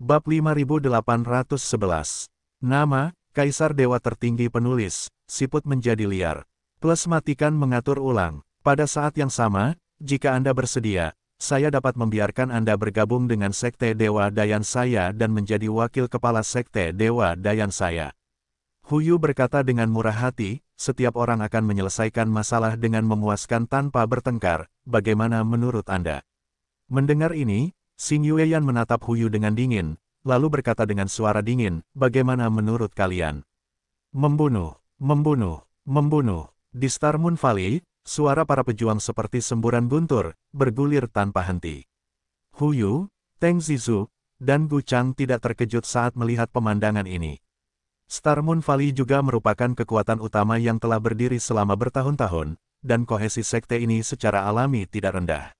Bab 5811. Nama, Kaisar Dewa Tertinggi Penulis, Siput menjadi liar. Plus matikan mengatur ulang. Pada saat yang sama, jika Anda bersedia, saya dapat membiarkan Anda bergabung dengan Sekte Dewa Dayan saya dan menjadi wakil kepala Sekte Dewa Dayan saya. Huyu berkata dengan murah hati, setiap orang akan menyelesaikan masalah dengan memuaskan tanpa bertengkar, bagaimana menurut Anda? Mendengar ini, Xing Yueyan menatap Hu Yu dengan dingin, lalu berkata dengan suara dingin, bagaimana menurut kalian? Membunuh, membunuh, membunuh. Di Star Moon Valley, suara para pejuang seperti semburan guntur, bergulir tanpa henti. Hu Yu, Teng Zizu, dan Gu Chang tidak terkejut saat melihat pemandangan ini. Star Moon Valley juga merupakan kekuatan utama yang telah berdiri selama bertahun-tahun, dan kohesi sekte ini secara alami tidak rendah.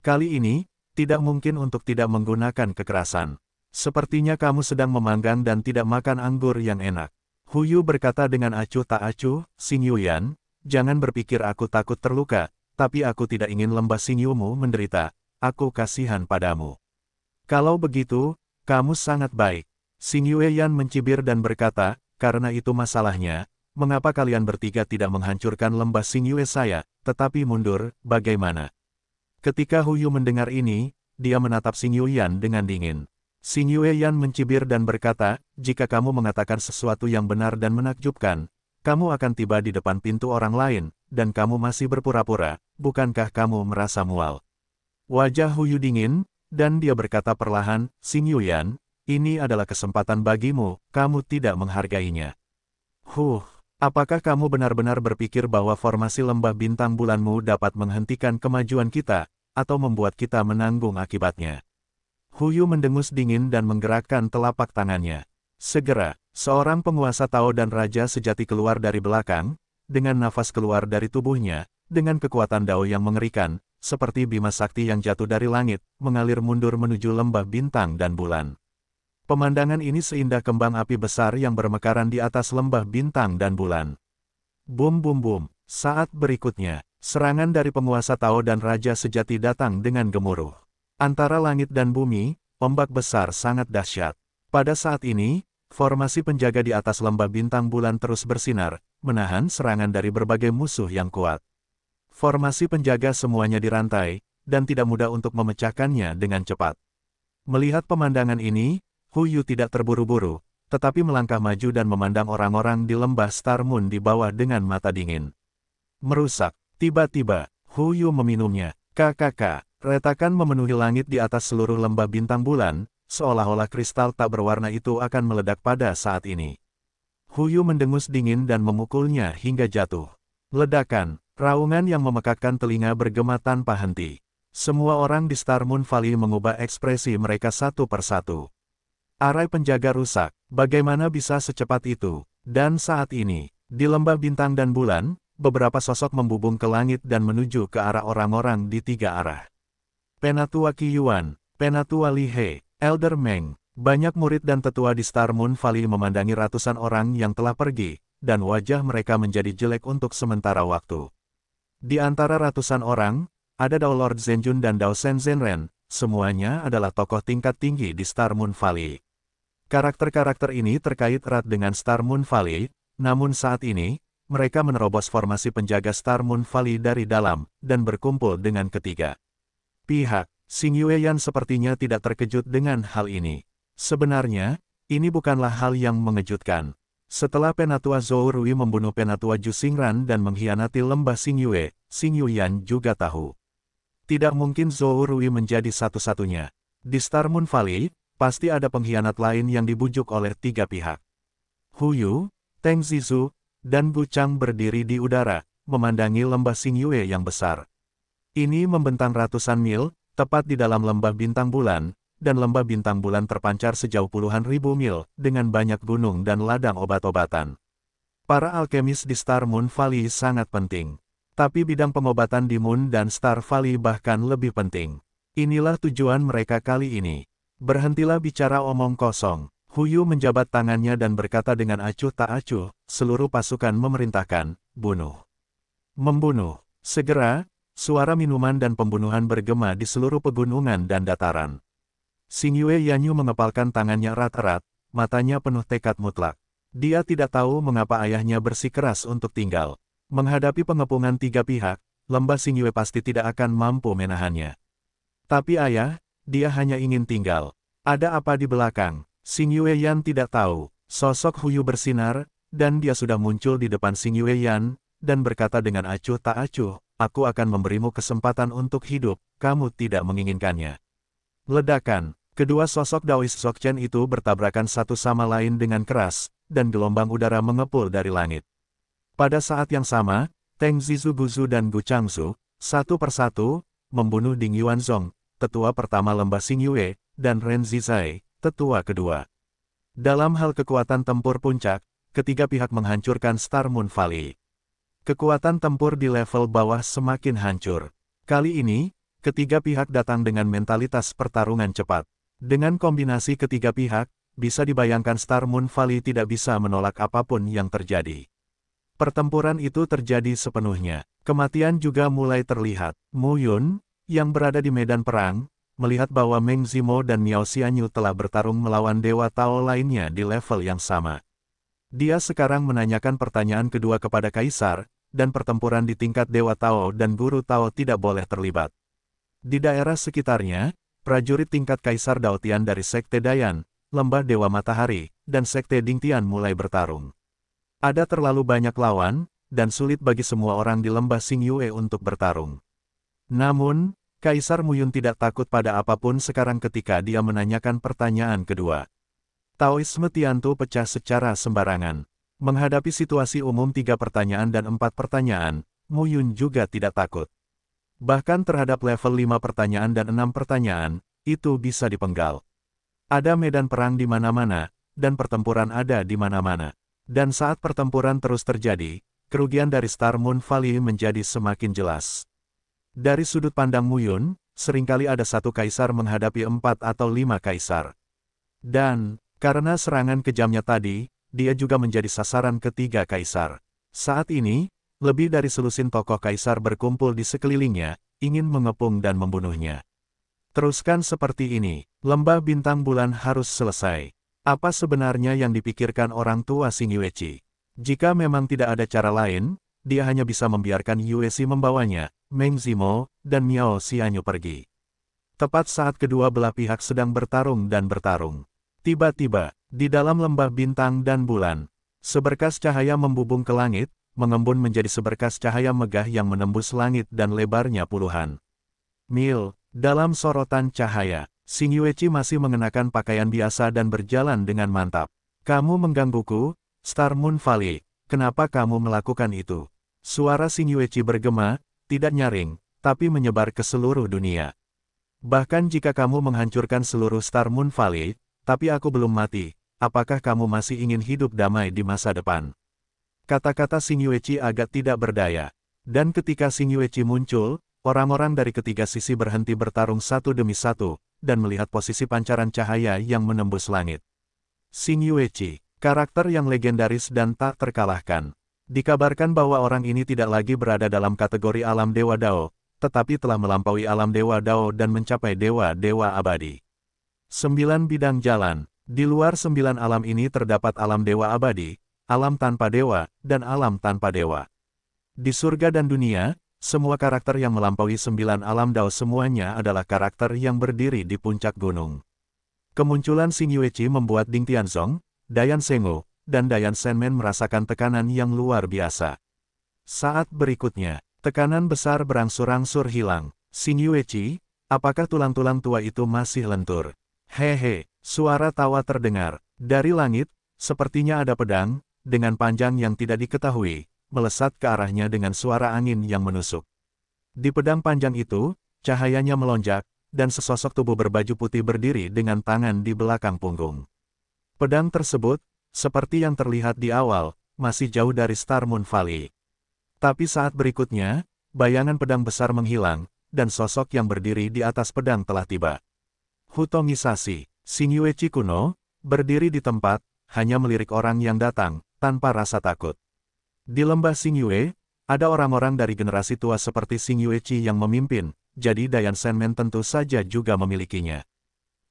Kali ini, tidak mungkin untuk tidak menggunakan kekerasan. Sepertinya kamu sedang memanggang dan tidak makan anggur yang enak. Huyu berkata dengan acuh tak acuh, Yuyan, jangan berpikir aku takut terluka, tapi aku tidak ingin lembah Yumu menderita, aku kasihan padamu. Kalau begitu, kamu sangat baik. Yuyan mencibir dan berkata, karena itu masalahnya, mengapa kalian bertiga tidak menghancurkan lembah Yue saya, tetapi mundur, bagaimana? Ketika Huyu mendengar ini, dia menatap Xing Yuyan dengan dingin. Xing Yuyan mencibir dan berkata, jika kamu mengatakan sesuatu yang benar dan menakjubkan, kamu akan tiba di depan pintu orang lain, dan kamu masih berpura-pura, bukankah kamu merasa mual? Wajah Huyu dingin, dan dia berkata perlahan, Xing Yuyan, ini adalah kesempatan bagimu, kamu tidak menghargainya. Huh. Apakah kamu benar-benar berpikir bahwa formasi lembah bintang bulanmu dapat menghentikan kemajuan kita, atau membuat kita menanggung akibatnya? Huyu mendengus dingin dan menggerakkan telapak tangannya. Segera, seorang penguasa Tao dan Raja sejati keluar dari belakang, dengan nafas keluar dari tubuhnya, dengan kekuatan Dao yang mengerikan, seperti bima sakti yang jatuh dari langit, mengalir mundur menuju lembah bintang dan bulan. Pemandangan ini seindah kembang api besar yang bermekaran di atas lembah bintang dan bulan. Bum bum bum, saat berikutnya, serangan dari penguasa Tao dan Raja Sejati datang dengan gemuruh. Antara langit dan bumi, ombak besar sangat dahsyat. Pada saat ini, formasi penjaga di atas lembah bintang bulan terus bersinar, menahan serangan dari berbagai musuh yang kuat. Formasi penjaga semuanya dirantai, dan tidak mudah untuk memecahkannya dengan cepat. Melihat pemandangan ini, Hu Yu tidak terburu-buru, tetapi melangkah maju dan memandang orang-orang di lembah Star Moon di bawah dengan mata dingin. Merusak, tiba-tiba, Hu Yu meminumnya, kakak, retakan memenuhi langit di atas seluruh lembah bintang bulan, seolah-olah kristal tak berwarna itu akan meledak pada saat ini. Hu Yu mendengus dingin dan memukulnya hingga jatuh. Ledakan, raungan yang memekakkan telinga bergema tanpa henti. Semua orang di Star Moon Valley mengubah ekspresi mereka satu persatu. Arai penjaga rusak, bagaimana bisa secepat itu? Dan saat ini, di lembah bintang dan bulan, beberapa sosok membubung ke langit dan menuju ke arah orang-orang di tiga arah. Penatua Yuan, Penatua Li He, Elder Meng, banyak murid dan tetua di Star Moon Valley memandangi ratusan orang yang telah pergi, dan wajah mereka menjadi jelek untuk sementara waktu. Di antara ratusan orang, ada Dao Lord Zenjun dan Dao Sen Zenren, semuanya adalah tokoh tingkat tinggi di Star Moon Valley. Karakter-karakter ini terkait erat dengan Star Moon Valley, namun saat ini, mereka menerobos formasi penjaga Star Moon Valley dari dalam, dan berkumpul dengan ketiga. Pihak, Xing Yan sepertinya tidak terkejut dengan hal ini. Sebenarnya, ini bukanlah hal yang mengejutkan. Setelah Penatua Zhou Rui membunuh Penatua Ju Xingran dan mengkhianati lembah Sing Yue, Xing Yan juga tahu. Tidak mungkin Zhou Rui menjadi satu-satunya. Di Star Moon Valley, pasti ada pengkhianat lain yang dibujuk oleh tiga pihak. Huyu, Teng Zizu, dan Bu Chang berdiri di udara, memandangi lembah Yue yang besar. Ini membentang ratusan mil, tepat di dalam lembah bintang bulan, dan lembah bintang bulan terpancar sejauh puluhan ribu mil, dengan banyak gunung dan ladang obat-obatan. Para alkemis di Star Moon Valley sangat penting. Tapi bidang pengobatan di Moon dan Star Valley bahkan lebih penting. Inilah tujuan mereka kali ini. Berhentilah bicara omong kosong. Huyu menjabat tangannya dan berkata dengan acuh tak acuh, seluruh pasukan memerintahkan, bunuh. Membunuh. Segera, suara minuman dan pembunuhan bergema di seluruh pegunungan dan dataran. Sing Yue Yanyu mengepalkan tangannya erat-erat, matanya penuh tekad mutlak. Dia tidak tahu mengapa ayahnya bersikeras untuk tinggal. Menghadapi pengepungan tiga pihak, lembah Sing Yue pasti tidak akan mampu menahannya. Tapi ayah, dia hanya ingin tinggal. Ada apa di belakang? Xing Yan tidak tahu. Sosok Huyu bersinar, dan dia sudah muncul di depan Xing Yan, dan berkata dengan acuh tak acuh, aku akan memberimu kesempatan untuk hidup, kamu tidak menginginkannya. Ledakan, kedua sosok Daois Chen itu bertabrakan satu sama lain dengan keras, dan gelombang udara mengepul dari langit. Pada saat yang sama, Teng Zizu Guzu dan Gu Changzu satu persatu, membunuh Ding Yuanzong, tetua pertama lembah Xingyue, dan Ren Zizai, tetua kedua. Dalam hal kekuatan tempur puncak, ketiga pihak menghancurkan Star Moon Valley. Kekuatan tempur di level bawah semakin hancur. Kali ini, ketiga pihak datang dengan mentalitas pertarungan cepat. Dengan kombinasi ketiga pihak, bisa dibayangkan Star Moon Valley tidak bisa menolak apapun yang terjadi. Pertempuran itu terjadi sepenuhnya. Kematian juga mulai terlihat. Mu Yun, yang berada di medan perang, melihat bahwa Meng Zimo dan Miao Xianyu telah bertarung melawan Dewa Tao lainnya di level yang sama. Dia sekarang menanyakan pertanyaan kedua kepada Kaisar, dan pertempuran di tingkat Dewa Tao dan Guru Tao tidak boleh terlibat. Di daerah sekitarnya, prajurit tingkat Kaisar Daotian dari Sekte Dayan, Lembah Dewa Matahari, dan Sekte Dingtian mulai bertarung. Ada terlalu banyak lawan, dan sulit bagi semua orang di Lembah Xingyue untuk bertarung. Namun, Kaisar Muyun tidak takut pada apapun sekarang ketika dia menanyakan pertanyaan kedua. Taoisme Tiantu pecah secara sembarangan. Menghadapi situasi umum tiga pertanyaan dan empat pertanyaan, Muyun juga tidak takut. Bahkan terhadap level lima pertanyaan dan enam pertanyaan, itu bisa dipenggal. Ada medan perang di mana-mana, dan pertempuran ada di mana-mana. Dan saat pertempuran terus terjadi, kerugian dari Star Moon Valley menjadi semakin jelas. Dari sudut pandang Muyun, seringkali ada satu kaisar menghadapi empat atau lima kaisar. Dan, karena serangan kejamnya tadi, dia juga menjadi sasaran ketiga kaisar. Saat ini, lebih dari selusin tokoh kaisar berkumpul di sekelilingnya, ingin mengepung dan membunuhnya. Teruskan seperti ini, lembah bintang bulan harus selesai. Apa sebenarnya yang dipikirkan orang tua Sing Yuechi? Jika memang tidak ada cara lain, dia hanya bisa membiarkan Yuechi membawanya, Meng Zimo, dan Miao Xianyu pergi. Tepat saat kedua belah pihak sedang bertarung dan bertarung. Tiba-tiba, di dalam lembah bintang dan bulan, seberkas cahaya membubung ke langit, mengembun menjadi seberkas cahaya megah yang menembus langit dan lebarnya puluhan. Mil, dalam sorotan cahaya, Xing Yueqi masih mengenakan pakaian biasa dan berjalan dengan mantap. Kamu menggangguku, Star Moon Valley. Kenapa kamu melakukan itu? Suara Xing Yueqi bergema, tidak nyaring, tapi menyebar ke seluruh dunia. Bahkan jika kamu menghancurkan seluruh Star Moon Valley, tapi aku belum mati, apakah kamu masih ingin hidup damai di masa depan? Kata-kata Sing Yueci agak tidak berdaya. Dan ketika Sing Yueci muncul, orang-orang dari ketiga sisi berhenti bertarung satu demi satu, dan melihat posisi pancaran cahaya yang menembus langit. Sing Yueci, karakter yang legendaris dan tak terkalahkan. Dikabarkan bahwa orang ini tidak lagi berada dalam kategori alam Dewa Dao, tetapi telah melampaui alam Dewa Dao dan mencapai Dewa-Dewa abadi. Sembilan bidang jalan, di luar sembilan alam ini terdapat alam Dewa abadi, alam tanpa dewa, dan alam tanpa dewa. Di surga dan dunia, semua karakter yang melampaui sembilan alam Dao semuanya adalah karakter yang berdiri di puncak gunung. Kemunculan Xing Yueqi membuat Ding Tianzong, Dayan Sengu, dan Dayan Senmen merasakan tekanan yang luar biasa. Saat berikutnya, tekanan besar berangsur-angsur hilang. Xin Yueqi, apakah tulang-tulang tua itu masih lentur? Hehe, suara tawa terdengar. Dari langit, sepertinya ada pedang, dengan panjang yang tidak diketahui, melesat ke arahnya dengan suara angin yang menusuk. Di pedang panjang itu, cahayanya melonjak, dan sesosok tubuh berbaju putih berdiri dengan tangan di belakang punggung. Pedang tersebut, seperti yang terlihat di awal, masih jauh dari Star Moon Valley. Tapi saat berikutnya, bayangan pedang besar menghilang, dan sosok yang berdiri di atas pedang telah tiba. Hutongi Sashi, Shinyue Chikuno, berdiri di tempat, hanya melirik orang yang datang, tanpa rasa takut. Di lembah Shinyue, ada orang-orang dari generasi tua seperti Shinyue Chi yang memimpin, jadi Dayan Senmen tentu saja juga memilikinya.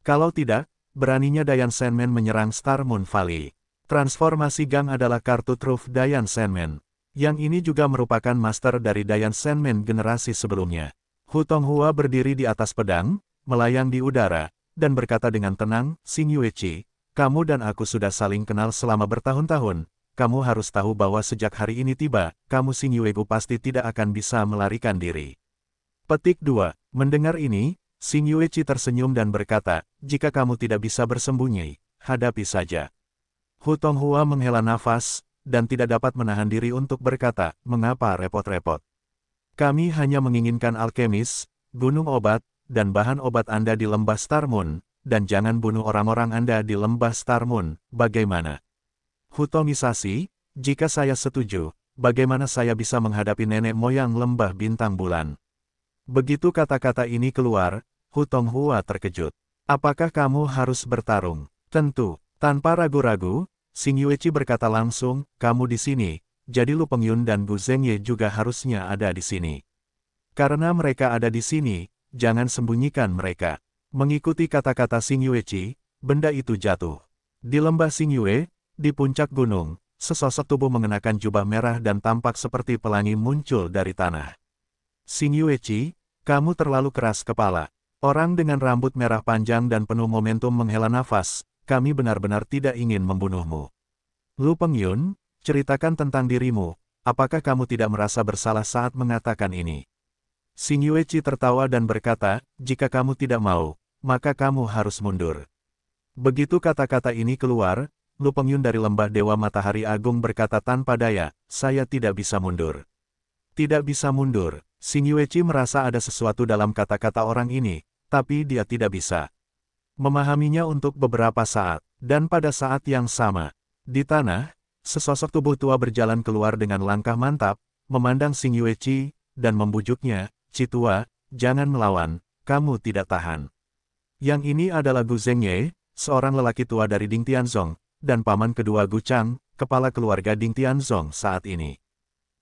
Kalau tidak, beraninya Dayan Senmen menyerang Star Moon Valley. Transformasi Gang adalah kartu truf Dayan Senmen. yang ini juga merupakan master dari Dayan Senmen generasi sebelumnya. Hutong Hua berdiri di atas pedang, melayang di udara, dan berkata dengan tenang, Xing Yueqi, kamu dan aku sudah saling kenal selama bertahun-tahun, kamu harus tahu bahwa sejak hari ini tiba, kamu Xing Yuegu pasti tidak akan bisa melarikan diri. Petik 2. Mendengar ini, Xing Yueqi tersenyum dan berkata, jika kamu tidak bisa bersembunyi, hadapi saja. Hu Hua menghela nafas, dan tidak dapat menahan diri untuk berkata, mengapa repot-repot. Kami hanya menginginkan alkemis, gunung obat, dan bahan obat Anda di lembah Star Moon, dan jangan bunuh orang-orang Anda di lembah Star Moon, bagaimana? Hutomisasi, jika saya setuju, bagaimana saya bisa menghadapi nenek moyang lembah bintang bulan? Begitu kata-kata ini keluar, Hutong Hua terkejut. Apakah kamu harus bertarung? Tentu, tanpa ragu-ragu, Xing Yueqi berkata langsung, kamu di sini, jadi Lu Pengyun dan Gu Zengye juga harusnya ada di sini. Karena mereka ada di sini, jangan sembunyikan mereka. Mengikuti kata-kata Xing Yueqi, benda itu jatuh. Di lembah Xing Yue, di puncak gunung, sesosok tubuh mengenakan jubah merah dan tampak seperti pelangi muncul dari tanah. Xing Yueqi, kamu terlalu keras kepala. Orang dengan rambut merah panjang dan penuh momentum menghela nafas, kami benar-benar tidak ingin membunuhmu. Lu Pengyun, ceritakan tentang dirimu, apakah kamu tidak merasa bersalah saat mengatakan ini? Xing Yueqi tertawa dan berkata, jika kamu tidak mau, maka kamu harus mundur. Begitu kata-kata ini keluar, Lu Pengyun dari lembah Dewa Matahari Agung berkata tanpa daya, saya tidak bisa mundur. Tidak bisa mundur, Xing Yueqi merasa ada sesuatu dalam kata-kata orang ini, tapi dia tidak bisa memahaminya untuk beberapa saat, dan pada saat yang sama, di tanah, sesosok tubuh tua berjalan keluar dengan langkah mantap, memandang Sing Yue Qi, dan membujuknya, Qi tua, jangan melawan, kamu tidak tahan. Yang ini adalah Gu Zhengye, seorang lelaki tua dari Ding Tianzong, dan paman kedua Gu Chang, kepala keluarga Ding Tianzong saat ini.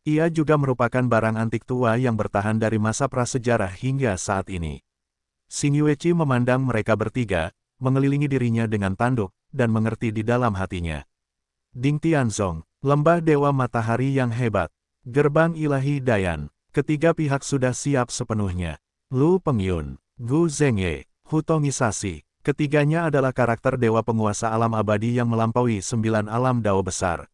Ia juga merupakan barang antik tua yang bertahan dari masa prasejarah hingga saat ini. Xing Yueqi memandang mereka bertiga, mengelilingi dirinya dengan tanduk, dan mengerti di dalam hatinya. Ding Tianzong, lembah Dewa Matahari yang hebat, gerbang ilahi Dayan, ketiga pihak sudah siap sepenuhnya. Lu Pengyun, Gu Zengye, Tongisasi. ketiganya adalah karakter Dewa Penguasa Alam Abadi yang melampaui sembilan alam dao besar.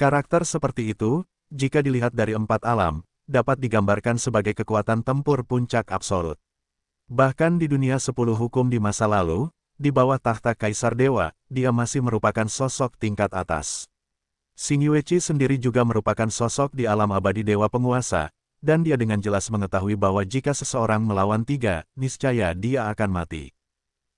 Karakter seperti itu, jika dilihat dari empat alam, dapat digambarkan sebagai kekuatan tempur puncak absolut. Bahkan di dunia sepuluh hukum di masa lalu, di bawah tahta Kaisar Dewa, dia masih merupakan sosok tingkat atas. Yueci sendiri juga merupakan sosok di alam abadi Dewa Penguasa, dan dia dengan jelas mengetahui bahwa jika seseorang melawan tiga, niscaya dia akan mati.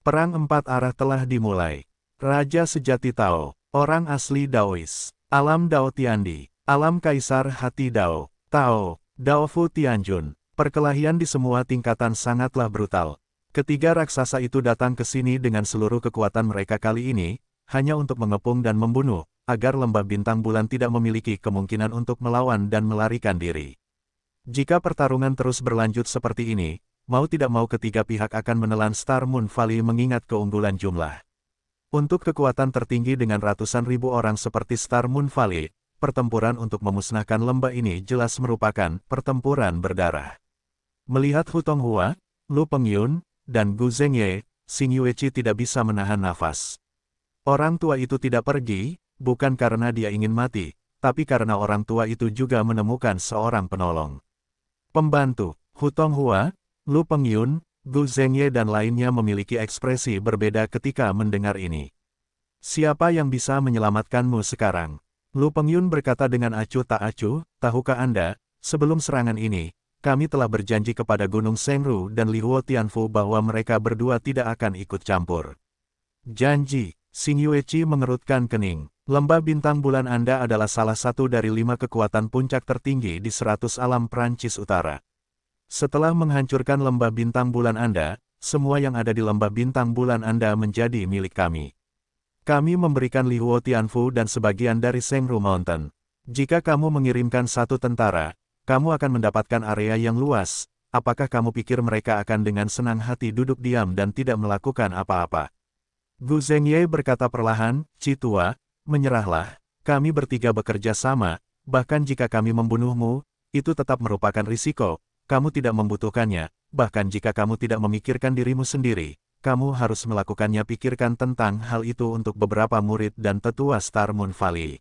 Perang empat arah telah dimulai. Raja Sejati Tao, orang asli Daois, alam Dao Tiandi, alam Kaisar Hati Dao, Tao, Dao Fu Tianjun, Perkelahian di semua tingkatan sangatlah brutal. Ketiga raksasa itu datang ke sini dengan seluruh kekuatan mereka kali ini, hanya untuk mengepung dan membunuh, agar lembah bintang bulan tidak memiliki kemungkinan untuk melawan dan melarikan diri. Jika pertarungan terus berlanjut seperti ini, mau tidak mau ketiga pihak akan menelan Star Moon Valley mengingat keunggulan jumlah. Untuk kekuatan tertinggi dengan ratusan ribu orang seperti Star Moon Valley, pertempuran untuk memusnahkan lembah ini jelas merupakan pertempuran berdarah. Melihat Hu Tonghua, Lu Pengyun, dan Gu Zengye, Xing Yueqi tidak bisa menahan nafas. Orang tua itu tidak pergi, bukan karena dia ingin mati, tapi karena orang tua itu juga menemukan seorang penolong. Pembantu, Hu Tonghua, Lu Pengyun, Gu Zengye dan lainnya memiliki ekspresi berbeda ketika mendengar ini. Siapa yang bisa menyelamatkanmu sekarang? Lu Pengyun berkata dengan acuh tak acuh, tahukah Anda, sebelum serangan ini, kami telah berjanji kepada Gunung Sengru dan Lihuo Tianfu bahwa mereka berdua tidak akan ikut campur. Janji, Xing Yueqi mengerutkan kening. Lembah bintang bulan Anda adalah salah satu dari lima kekuatan puncak tertinggi di seratus alam Perancis Utara. Setelah menghancurkan lembah bintang bulan Anda, semua yang ada di lembah bintang bulan Anda menjadi milik kami. Kami memberikan Lihuo Tianfu dan sebagian dari Sengru Mountain. Jika kamu mengirimkan satu tentara, kamu akan mendapatkan area yang luas. Apakah kamu pikir mereka akan dengan senang hati duduk diam dan tidak melakukan apa-apa? Gu Zhengye berkata perlahan, Citua, menyerahlah, kami bertiga bekerja sama, bahkan jika kami membunuhmu, itu tetap merupakan risiko, kamu tidak membutuhkannya, bahkan jika kamu tidak memikirkan dirimu sendiri, kamu harus melakukannya pikirkan tentang hal itu untuk beberapa murid dan tetua Star Moon Valley.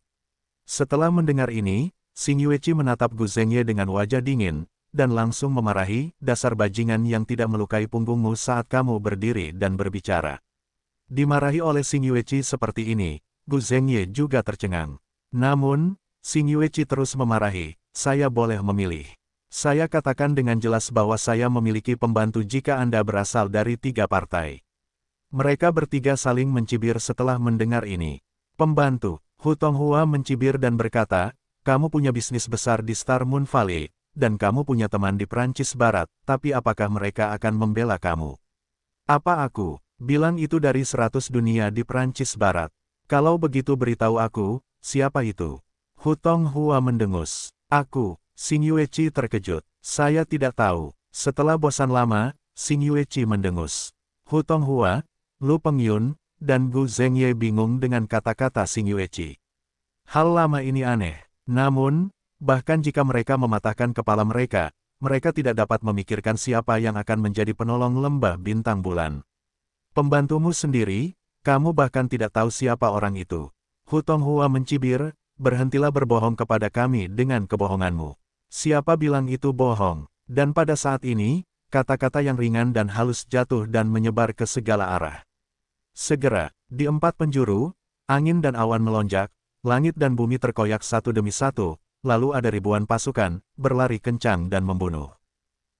Setelah mendengar ini, Xing Yueqi menatap Gu Zhengye dengan wajah dingin, dan langsung memarahi, dasar bajingan yang tidak melukai punggungmu saat kamu berdiri dan berbicara. Dimarahi oleh Xing Yueqi seperti ini, Gu Zhengye juga tercengang. Namun, Xing Yueqi terus memarahi, saya boleh memilih. Saya katakan dengan jelas bahwa saya memiliki pembantu jika Anda berasal dari tiga partai. Mereka bertiga saling mencibir setelah mendengar ini. Pembantu, Hu Tonghua mencibir dan berkata, kamu punya bisnis besar di Star Moon Valley, dan kamu punya teman di Perancis Barat, tapi apakah mereka akan membela kamu? Apa aku? Bilang itu dari 100 dunia di Perancis Barat. Kalau begitu beritahu aku, siapa itu? Hutong Hua mendengus. Aku, Xing Yueci terkejut. Saya tidak tahu. Setelah bosan lama, Xing Yueci mendengus. Hutong Hua, Lu Pengyun, dan Gu Zhengye bingung dengan kata-kata Xing Yueci. Hal lama ini aneh. Namun, bahkan jika mereka mematahkan kepala mereka, mereka tidak dapat memikirkan siapa yang akan menjadi penolong lembah bintang bulan. Pembantumu sendiri, kamu bahkan tidak tahu siapa orang itu. Hutong Hua mencibir, berhentilah berbohong kepada kami dengan kebohonganmu. Siapa bilang itu bohong? Dan pada saat ini, kata-kata yang ringan dan halus jatuh dan menyebar ke segala arah. Segera, di empat penjuru, angin dan awan melonjak, Langit dan bumi terkoyak satu demi satu, lalu ada ribuan pasukan, berlari kencang dan membunuh.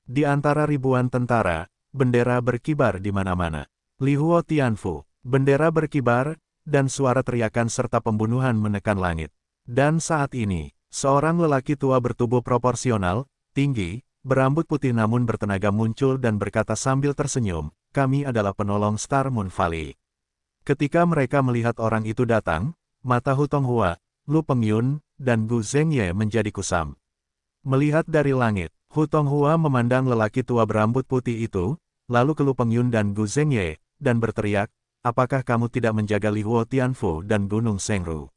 Di antara ribuan tentara, bendera berkibar di mana-mana. Lihuo Tianfu, bendera berkibar, dan suara teriakan serta pembunuhan menekan langit. Dan saat ini, seorang lelaki tua bertubuh proporsional, tinggi, berambut putih namun bertenaga muncul dan berkata sambil tersenyum, kami adalah penolong Star Moon Valley. Ketika mereka melihat orang itu datang, Mata Hutong Hua, Lu Pengyun, dan Gu Zhengye menjadi kusam. Melihat dari langit, Hutong Hua memandang lelaki tua berambut putih itu, lalu ke Lu Pengyun dan Gu Zhengye, dan berteriak, apakah kamu tidak menjaga Li Huo Tianfu dan Gunung Sengru?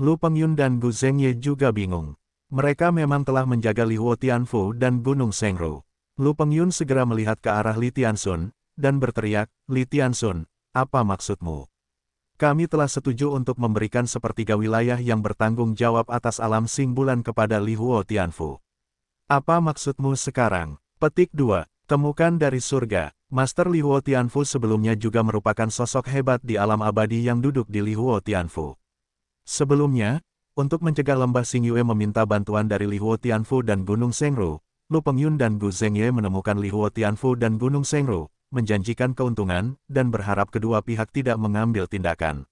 Lu Pengyun dan Gu Zhengye juga bingung. Mereka memang telah menjaga Li Huo Tianfu dan Gunung Sengru. Lu Pengyun segera melihat ke arah Li Tiansun, dan berteriak, Li Tiansun, apa maksudmu? Kami telah setuju untuk memberikan sepertiga wilayah yang bertanggung jawab atas alam sing bulan kepada Li Huo Tianfu. Apa maksudmu sekarang? Petik 2. Temukan dari surga. Master Li Huo Tianfu sebelumnya juga merupakan sosok hebat di alam abadi yang duduk di Li Huo Tianfu. Sebelumnya, untuk mencegah lembah Sing Yue meminta bantuan dari Li Huo Tianfu dan Gunung Sengru, Lu Pengyun dan Gu Zhengye menemukan Li Huo Tianfu dan Gunung Sengru, menjanjikan keuntungan, dan berharap kedua pihak tidak mengambil tindakan.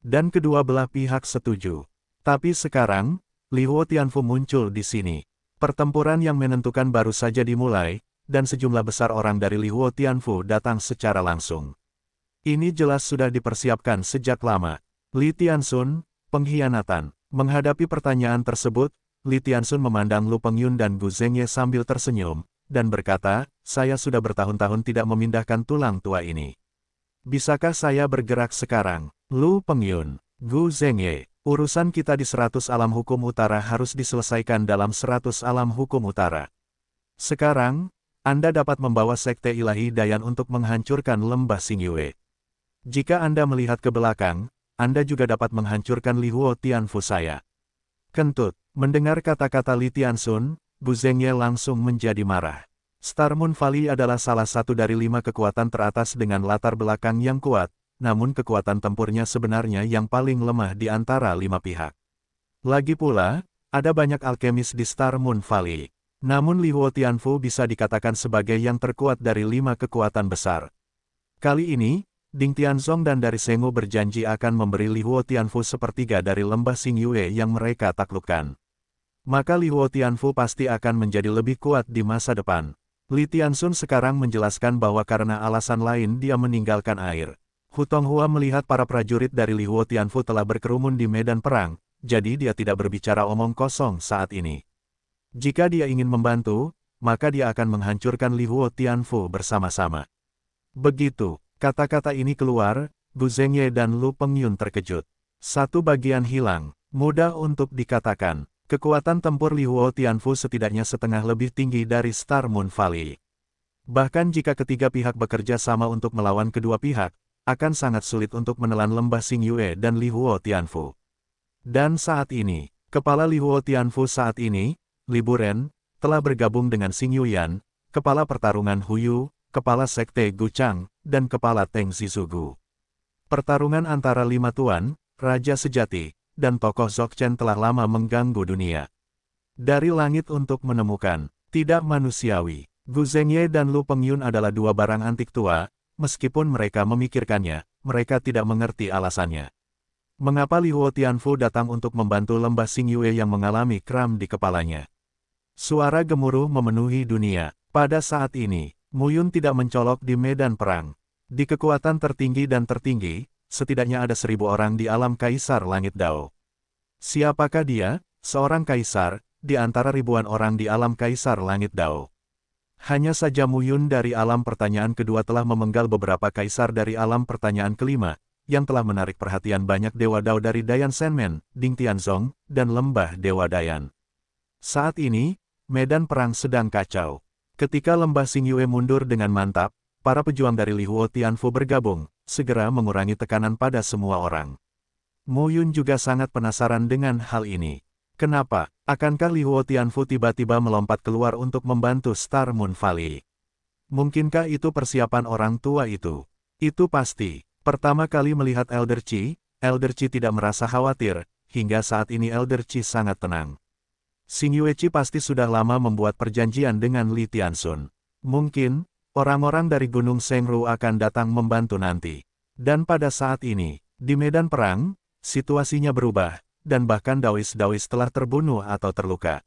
Dan kedua belah pihak setuju. Tapi sekarang, Lihuo Tianfu muncul di sini. Pertempuran yang menentukan baru saja dimulai, dan sejumlah besar orang dari Lihuo Tianfu datang secara langsung. Ini jelas sudah dipersiapkan sejak lama. Li Tianxun, pengkhianatan. Menghadapi pertanyaan tersebut, Li Tianxun memandang Lu Pengyun dan Gu Zengye sambil tersenyum, dan berkata, saya sudah bertahun-tahun tidak memindahkan tulang tua ini. Bisakah saya bergerak sekarang? Lu Pengyun, Gu Zengye? urusan kita di Seratus alam hukum utara harus diselesaikan dalam Seratus alam hukum utara. Sekarang, Anda dapat membawa Sekte Ilahi Dayan untuk menghancurkan lembah Singyue. Jika Anda melihat ke belakang, Anda juga dapat menghancurkan Huo Tianfu saya. Kentut, mendengar kata-kata Li Tianxun. Bu Zengye langsung menjadi marah. Star Moon Valley adalah salah satu dari lima kekuatan teratas dengan latar belakang yang kuat, namun kekuatan tempurnya sebenarnya yang paling lemah di antara lima pihak. Lagi pula, ada banyak alkemis di Star Moon Valley. Namun Li Huo Tianfu bisa dikatakan sebagai yang terkuat dari lima kekuatan besar. Kali ini, Ding Tianzong dan dari Sengu berjanji akan memberi Li Huo Tianfu sepertiga dari lembah Xing Yue yang mereka taklukkan maka Huo Tianfu pasti akan menjadi lebih kuat di masa depan. Li Tianxun sekarang menjelaskan bahwa karena alasan lain dia meninggalkan air. Hutong Hua melihat para prajurit dari Huo Tianfu telah berkerumun di medan perang, jadi dia tidak berbicara omong kosong saat ini. Jika dia ingin membantu, maka dia akan menghancurkan Huo Tianfu bersama-sama. Begitu, kata-kata ini keluar, Bu Zhengye dan Lu Pengyun terkejut. Satu bagian hilang, mudah untuk dikatakan, Kekuatan tempur Li Huo Tianfu setidaknya setengah lebih tinggi dari Star Moon Valley. Bahkan jika ketiga pihak bekerja sama untuk melawan kedua pihak, akan sangat sulit untuk menelan lembah Sing Yue dan Li Huo Tianfu. Dan saat ini, Kepala Li Huo Tianfu saat ini, Li Buren, telah bergabung dengan Sing Yuyan, Kepala Pertarungan Huyu, Kepala Sekte Gu Chang, dan Kepala Teng Zizugu. Pertarungan antara lima tuan, Raja Sejati, dan tokoh Zokchen telah lama mengganggu dunia. Dari langit untuk menemukan, tidak manusiawi, Gu Zhengye dan Lu Pengyun adalah dua barang antik tua, meskipun mereka memikirkannya, mereka tidak mengerti alasannya. Mengapa Li Huo Tianfu datang untuk membantu lembah Sing Yue yang mengalami kram di kepalanya? Suara gemuruh memenuhi dunia. Pada saat ini, Muyun tidak mencolok di medan perang. Di kekuatan tertinggi dan tertinggi, setidaknya ada seribu orang di alam Kaisar Langit Dao. Siapakah dia? Seorang Kaisar, di antara ribuan orang di alam Kaisar Langit Dao. Hanya saja Muyun dari alam pertanyaan kedua telah memenggal beberapa kaisar dari alam pertanyaan kelima, yang telah menarik perhatian banyak Dewa Dao dari Dayan Senmen, Ding Tianzong, dan Lembah Dewa Dayan. Saat ini, medan perang sedang kacau. Ketika Lembah Xingyue mundur dengan mantap, para pejuang dari Lihuo Tianfu bergabung, segera mengurangi tekanan pada semua orang. Mu Yun juga sangat penasaran dengan hal ini. Kenapa, akankah Lihuo Tianfu tiba-tiba melompat keluar untuk membantu Star Moon Valley? Mungkinkah itu persiapan orang tua itu? Itu pasti. Pertama kali melihat Elder Chi, Elder Chi tidak merasa khawatir, hingga saat ini Elder Chi sangat tenang. Xing Yue Chi pasti sudah lama membuat perjanjian dengan Li Tianxun. Mungkin, Orang-orang dari Gunung Sengru akan datang membantu nanti. Dan pada saat ini, di medan perang, situasinya berubah, dan bahkan Dawis-Dawis telah terbunuh atau terluka.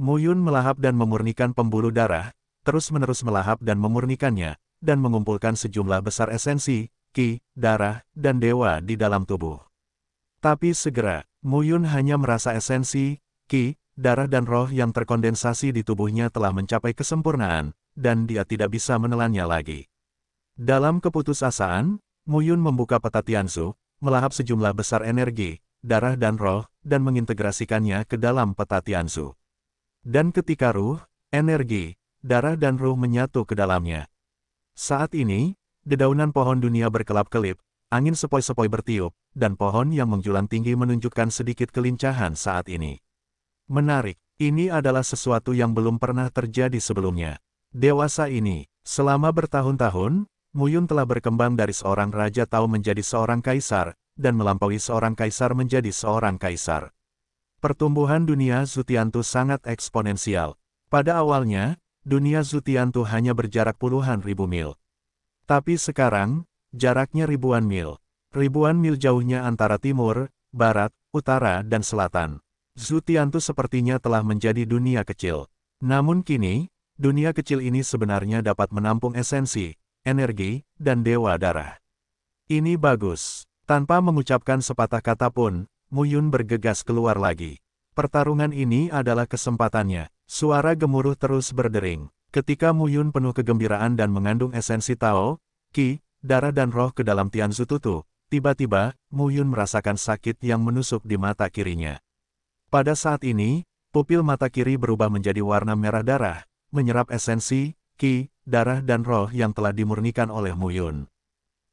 Muyun melahap dan memurnikan pembuluh darah, terus-menerus melahap dan memurnikannya, dan mengumpulkan sejumlah besar esensi, ki, darah, dan dewa di dalam tubuh. Tapi segera, Muyun hanya merasa esensi, ki, darah dan roh yang terkondensasi di tubuhnya telah mencapai kesempurnaan, dan dia tidak bisa menelannya lagi. Dalam keputusasaan, Muyun membuka peta Tiansu, melahap sejumlah besar energi, darah dan roh, dan mengintegrasikannya ke dalam peta Tiansu. Dan ketika ruh, energi, darah dan ruh menyatu ke dalamnya. Saat ini, dedaunan pohon dunia berkelap-kelip, angin sepoi-sepoi bertiup, dan pohon yang menjulang tinggi menunjukkan sedikit kelincahan saat ini. Menarik, ini adalah sesuatu yang belum pernah terjadi sebelumnya. Dewasa ini, selama bertahun-tahun, Muyun telah berkembang dari seorang raja tahu menjadi seorang kaisar, dan melampaui seorang kaisar menjadi seorang kaisar. Pertumbuhan dunia Zutiantu sangat eksponensial. Pada awalnya, dunia Zutiantu hanya berjarak puluhan ribu mil. Tapi sekarang, jaraknya ribuan mil. Ribuan mil jauhnya antara timur, barat, utara dan selatan. Zutiantu sepertinya telah menjadi dunia kecil. Namun kini, dunia kecil ini sebenarnya dapat menampung esensi, energi, dan dewa darah. Ini bagus. Tanpa mengucapkan sepatah kata pun, Muyun bergegas keluar lagi. Pertarungan ini adalah kesempatannya. Suara gemuruh terus berdering. Ketika Muyun penuh kegembiraan dan mengandung esensi Tao, Ki, darah dan roh ke dalam Tianzu Tutu, tiba-tiba, Muyun merasakan sakit yang menusuk di mata kirinya. Pada saat ini, pupil mata kiri berubah menjadi warna merah darah, menyerap esensi, ki, darah dan roh yang telah dimurnikan oleh Muyun.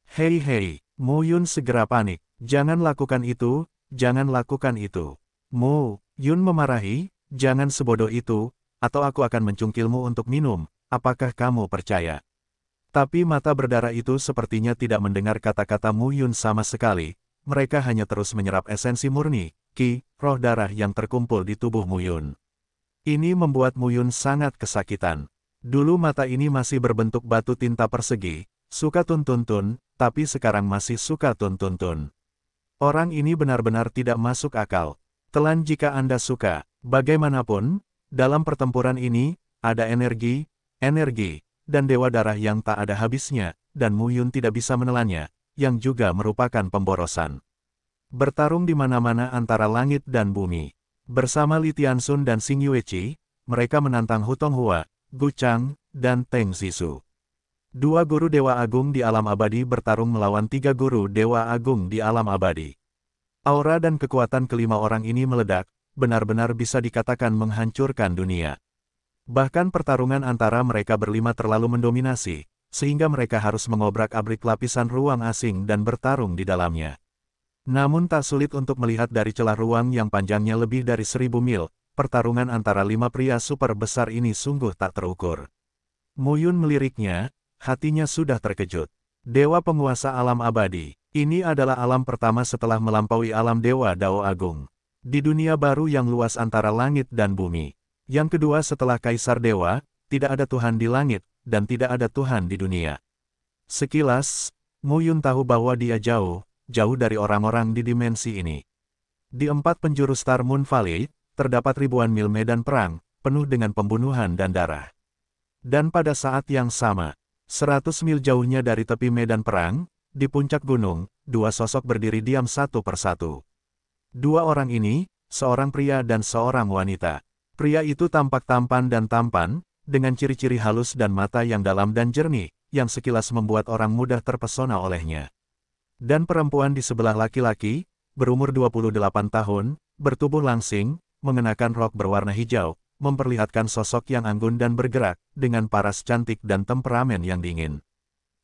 Hei hei, Muyun segera panik. Jangan lakukan itu, jangan lakukan itu. Mu, Yun memarahi, jangan sebodoh itu, atau aku akan mencungkilmu untuk minum, apakah kamu percaya? Tapi mata berdarah itu sepertinya tidak mendengar kata-kata Mu Yun sama sekali, mereka hanya terus menyerap esensi murni, ki, roh darah yang terkumpul di tubuh Mu Yun. Ini membuat Muyun sangat kesakitan. Dulu mata ini masih berbentuk batu tinta persegi, suka tuntun-tun, tapi sekarang masih suka tuntun-tun. Orang ini benar-benar tidak masuk akal. Telan jika Anda suka. Bagaimanapun, dalam pertempuran ini, ada energi, energi, dan dewa darah yang tak ada habisnya, dan Muyun tidak bisa menelannya, yang juga merupakan pemborosan. Bertarung di mana-mana antara langit dan bumi. Bersama Li Tianxun dan Xing Yueqi, mereka menantang Hutong Hua, Gu Chang, dan Teng Sisu. Dua guru Dewa Agung di Alam Abadi bertarung melawan tiga guru Dewa Agung di Alam Abadi. Aura dan kekuatan kelima orang ini meledak, benar-benar bisa dikatakan menghancurkan dunia. Bahkan pertarungan antara mereka berlima terlalu mendominasi, sehingga mereka harus mengobrak-abrik lapisan ruang asing dan bertarung di dalamnya. Namun tak sulit untuk melihat dari celah ruang yang panjangnya lebih dari seribu mil, pertarungan antara lima pria super besar ini sungguh tak terukur. Muyun meliriknya, hatinya sudah terkejut. Dewa penguasa alam abadi, ini adalah alam pertama setelah melampaui alam Dewa Dao Agung. Di dunia baru yang luas antara langit dan bumi. Yang kedua setelah Kaisar Dewa, tidak ada Tuhan di langit, dan tidak ada Tuhan di dunia. Sekilas, Muyun tahu bahwa dia jauh, jauh dari orang-orang di dimensi ini. Di empat penjuru Star Moon Valley, terdapat ribuan mil medan perang, penuh dengan pembunuhan dan darah. Dan pada saat yang sama, seratus mil jauhnya dari tepi medan perang, di puncak gunung, dua sosok berdiri diam satu persatu. Dua orang ini, seorang pria dan seorang wanita. Pria itu tampak tampan dan tampan, dengan ciri-ciri halus dan mata yang dalam dan jernih, yang sekilas membuat orang mudah terpesona olehnya dan perempuan di sebelah laki-laki, berumur 28 tahun, bertubuh langsing, mengenakan rok berwarna hijau, memperlihatkan sosok yang anggun dan bergerak, dengan paras cantik dan temperamen yang dingin.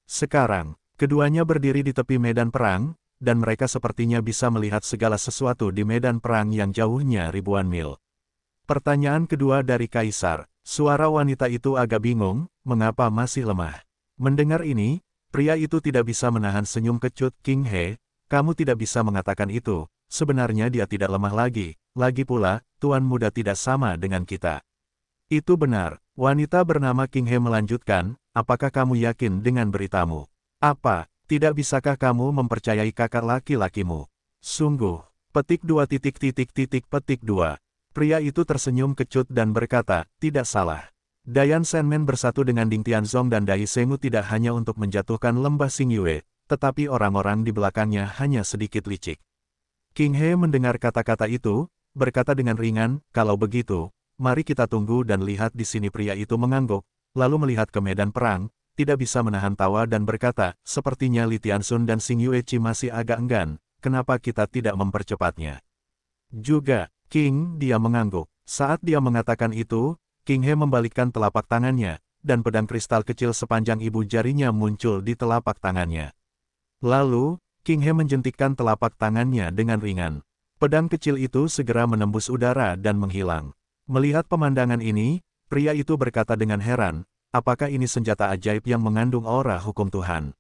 Sekarang, keduanya berdiri di tepi medan perang, dan mereka sepertinya bisa melihat segala sesuatu di medan perang yang jauhnya ribuan mil. Pertanyaan kedua dari Kaisar, suara wanita itu agak bingung, mengapa masih lemah. Mendengar ini, Pria itu tidak bisa menahan senyum kecut, King He, kamu tidak bisa mengatakan itu, sebenarnya dia tidak lemah lagi, lagi pula, tuan muda tidak sama dengan kita. Itu benar, wanita bernama King He melanjutkan, apakah kamu yakin dengan beritamu? Apa, tidak bisakah kamu mempercayai kakak laki-lakimu? Sungguh, petik dua titik titik titik petik dua. Pria itu tersenyum kecut dan berkata, tidak salah. Dayan Senmen bersatu dengan Ding Tianzong dan Dai Sengu tidak hanya untuk menjatuhkan lembah Xing Yue, tetapi orang-orang di belakangnya hanya sedikit licik. King He mendengar kata-kata itu, berkata dengan ringan, kalau begitu, mari kita tunggu dan lihat di sini pria itu mengangguk, lalu melihat ke medan perang, tidak bisa menahan tawa dan berkata, sepertinya Li Tianzong dan Xing Yue Chi masih agak enggan, kenapa kita tidak mempercepatnya. Juga, King, dia mengangguk. Saat dia mengatakan itu, King He membalikkan telapak tangannya, dan pedang kristal kecil sepanjang ibu jarinya muncul di telapak tangannya. Lalu, King He menjentikkan telapak tangannya dengan ringan. Pedang kecil itu segera menembus udara dan menghilang. Melihat pemandangan ini, pria itu berkata dengan heran, apakah ini senjata ajaib yang mengandung aura hukum Tuhan?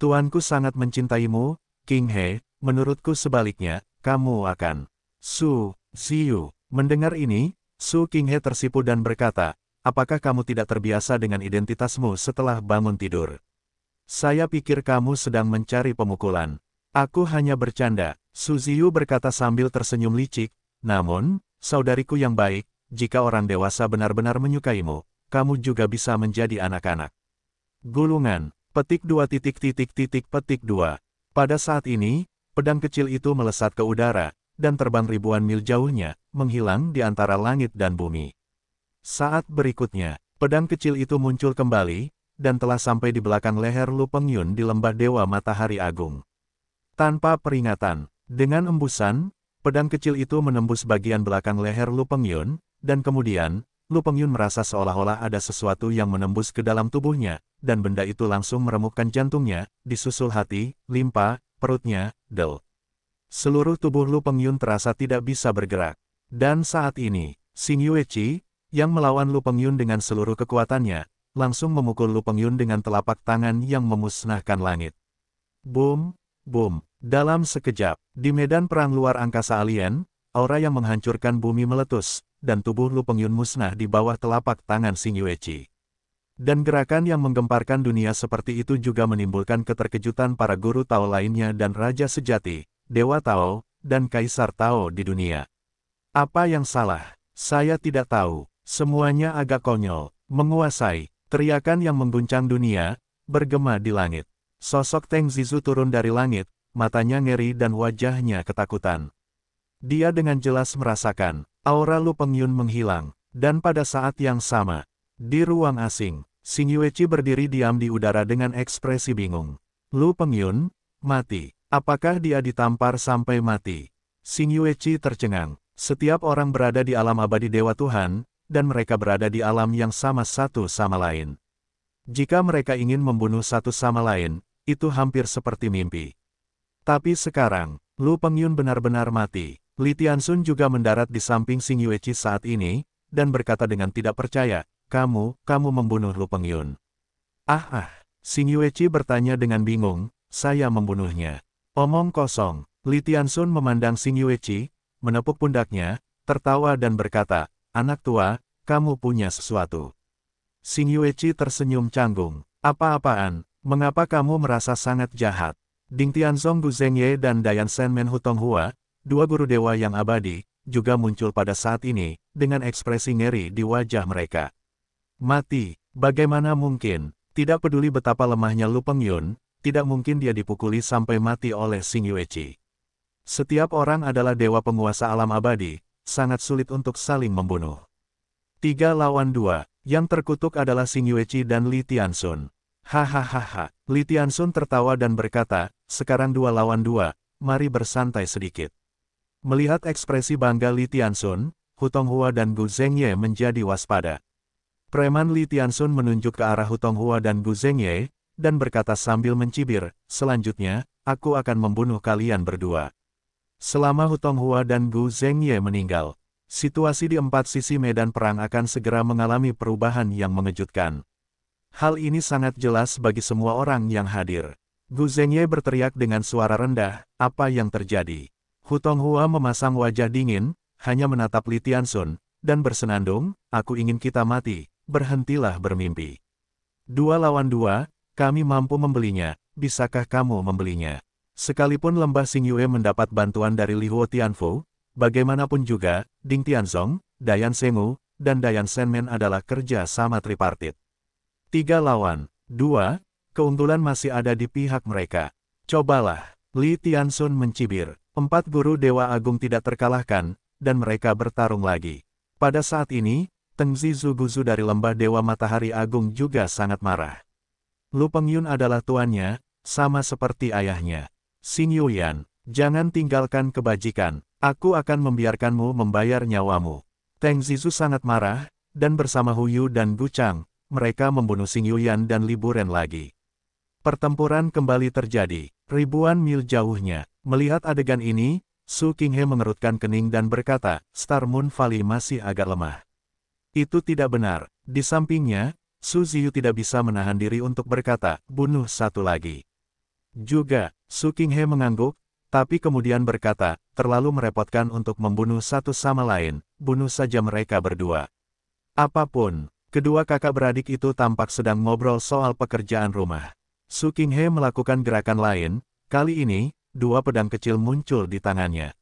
Tuanku sangat mencintaimu, King He, menurutku sebaliknya, kamu akan. Su, Ziyu, mendengar ini, Su Qinghe tersipu dan berkata, apakah kamu tidak terbiasa dengan identitasmu setelah bangun tidur? Saya pikir kamu sedang mencari pemukulan. Aku hanya bercanda, Su Ziyu berkata sambil tersenyum licik, namun, saudariku yang baik, jika orang dewasa benar-benar menyukaimu, kamu juga bisa menjadi anak-anak. Gulungan, petik dua titik titik titik petik dua. Pada saat ini, pedang kecil itu melesat ke udara, dan terbang ribuan mil jauhnya, menghilang di antara langit dan bumi. Saat berikutnya, pedang kecil itu muncul kembali, dan telah sampai di belakang leher Lu Pengyun di lembah Dewa Matahari Agung. Tanpa peringatan, dengan embusan, pedang kecil itu menembus bagian belakang leher Lu Pengyun, dan kemudian, Lu Pengyun merasa seolah-olah ada sesuatu yang menembus ke dalam tubuhnya, dan benda itu langsung meremukkan jantungnya, disusul hati, limpa, perutnya, del. Seluruh tubuh Lu Pengyun terasa tidak bisa bergerak. Dan saat ini, Xing Yueqi, yang melawan Lu Pengyun dengan seluruh kekuatannya, langsung memukul Lu Pengyun dengan telapak tangan yang memusnahkan langit. Boom, boom, dalam sekejap, di medan perang luar angkasa alien, aura yang menghancurkan bumi meletus, dan tubuh Lu Pengyun musnah di bawah telapak tangan Xing Yueqi. Dan gerakan yang menggemparkan dunia seperti itu juga menimbulkan keterkejutan para guru Tao lainnya dan Raja Sejati, Dewa Tao, dan Kaisar Tao di dunia. Apa yang salah? Saya tidak tahu. Semuanya agak konyol, menguasai, teriakan yang mengguncang dunia, bergema di langit. Sosok Teng Zizu turun dari langit, matanya ngeri dan wajahnya ketakutan. Dia dengan jelas merasakan, aura Lu Pengyun menghilang, dan pada saat yang sama, di ruang asing, Xing Yueqi berdiri diam di udara dengan ekspresi bingung. Lu Pengyun, mati. Apakah dia ditampar sampai mati? Xing Yueqi tercengang, setiap orang berada di alam abadi Dewa Tuhan, dan mereka berada di alam yang sama satu sama lain. Jika mereka ingin membunuh satu sama lain, itu hampir seperti mimpi. Tapi sekarang, Lu Pengyun benar-benar mati. Li Tiansun juga mendarat di samping Xing Yueqi saat ini, dan berkata dengan tidak percaya, kamu, kamu membunuh Lu Pengyun. Ah ah, Xing Yueqi bertanya dengan bingung, saya membunuhnya. Omong kosong, Li Tiansun memandang Xing Yueqi, menepuk pundaknya, tertawa dan berkata, Anak tua, kamu punya sesuatu. Sing Yueqi tersenyum canggung. Apa-apaan, mengapa kamu merasa sangat jahat? Ding Tianzong Gu Zhengye dan Dayan Sen Men Hutong Hua, dua guru dewa yang abadi, juga muncul pada saat ini, dengan ekspresi ngeri di wajah mereka. Mati, bagaimana mungkin, tidak peduli betapa lemahnya Lu Pengyun, tidak mungkin dia dipukuli sampai mati oleh Sing Yueqi. Setiap orang adalah dewa penguasa alam abadi, sangat sulit untuk saling membunuh. Tiga lawan dua, yang terkutuk adalah Xing Yueqi dan Li Tiansun. Hahaha, Li Tiansun tertawa dan berkata, sekarang dua lawan dua, mari bersantai sedikit. Melihat ekspresi bangga Li Tiansun, Hutonghua dan Gu Zhengye menjadi waspada. Preman Li Tiansun menunjuk ke arah Hutonghua dan Gu Zhengye, dan berkata sambil mencibir, selanjutnya, aku akan membunuh kalian berdua. Selama Hutong Hua dan Gu Zhengye meninggal, situasi di empat sisi medan perang akan segera mengalami perubahan yang mengejutkan. Hal ini sangat jelas bagi semua orang yang hadir. Gu Zhengye berteriak dengan suara rendah, apa yang terjadi? Hutong Hua memasang wajah dingin, hanya menatap Li Tianxun, dan bersenandung, aku ingin kita mati, berhentilah bermimpi. Dua lawan dua, kami mampu membelinya, bisakah kamu membelinya? Sekalipun lembah Yue mendapat bantuan dari Huo Tianfu, bagaimanapun juga, Ding Tianzong, Dayan Sengu, dan Dayan Senmen adalah kerja sama tripartit. Tiga lawan, dua, keunggulan masih ada di pihak mereka. Cobalah, Li Tianzong mencibir, empat guru Dewa Agung tidak terkalahkan, dan mereka bertarung lagi. Pada saat ini, Teng Zizu Zizuguzu dari lembah Dewa Matahari Agung juga sangat marah. Lu Pengyun adalah tuannya, sama seperti ayahnya. Xin Yuyan, jangan tinggalkan kebajikan, aku akan membiarkanmu membayar nyawamu. Teng Zizu sangat marah, dan bersama Huyu dan Gu Chang, mereka membunuh Xing Yuyan dan Liburen lagi. Pertempuran kembali terjadi, ribuan mil jauhnya. Melihat adegan ini, Su Qinghe mengerutkan kening dan berkata, Star Moon Valley masih agak lemah. Itu tidak benar. Di sampingnya, Su Ziyu tidak bisa menahan diri untuk berkata, bunuh satu lagi. Juga, He mengangguk, tapi kemudian berkata, terlalu merepotkan untuk membunuh satu sama lain, bunuh saja mereka berdua. Apapun, kedua kakak beradik itu tampak sedang ngobrol soal pekerjaan rumah. He melakukan gerakan lain, kali ini, dua pedang kecil muncul di tangannya.